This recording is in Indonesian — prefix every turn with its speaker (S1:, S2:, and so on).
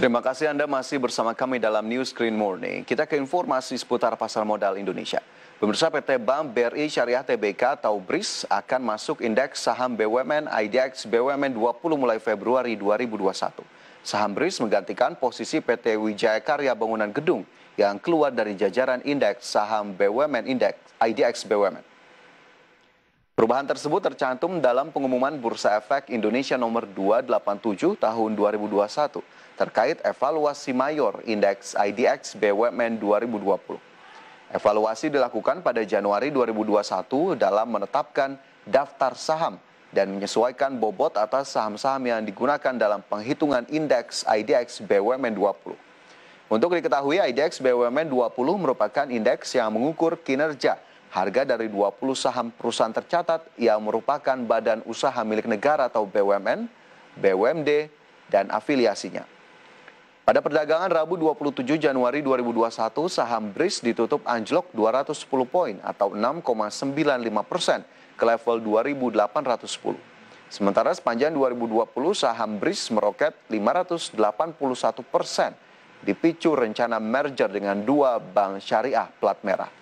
S1: Terima kasih Anda masih bersama kami dalam News Screen Morning. Kita ke informasi seputar pasar modal Indonesia. Pemirsa PT Bank BRI Syariah TBK atau BRIS akan masuk indeks saham BUMN IDX BUMN 20 mulai Februari 2021. Saham BRIS menggantikan posisi PT Wijaya Karya Bangunan Gedung yang keluar dari jajaran indeks saham BUMN Index IDX BUMN. Perubahan tersebut tercantum dalam pengumuman Bursa Efek Indonesia nomor 287 tahun 2021 terkait evaluasi mayor indeks IDX BUMN 2020. Evaluasi dilakukan pada Januari 2021 dalam menetapkan daftar saham dan menyesuaikan bobot atas saham-saham yang digunakan dalam penghitungan indeks IDX BUMN 20. Untuk diketahui, IDX BUMN 20 merupakan indeks yang mengukur kinerja Harga dari 20 saham perusahaan tercatat yang merupakan badan usaha milik negara atau BUMN, BUMD, dan afiliasinya. Pada perdagangan Rabu 27 Januari 2021, saham BRIS ditutup anjlok 210 poin atau 6,95 persen ke level 2.810. Sementara sepanjang 2020 saham BRIS meroket 581 persen dipicu rencana merger dengan dua bank syariah plat merah.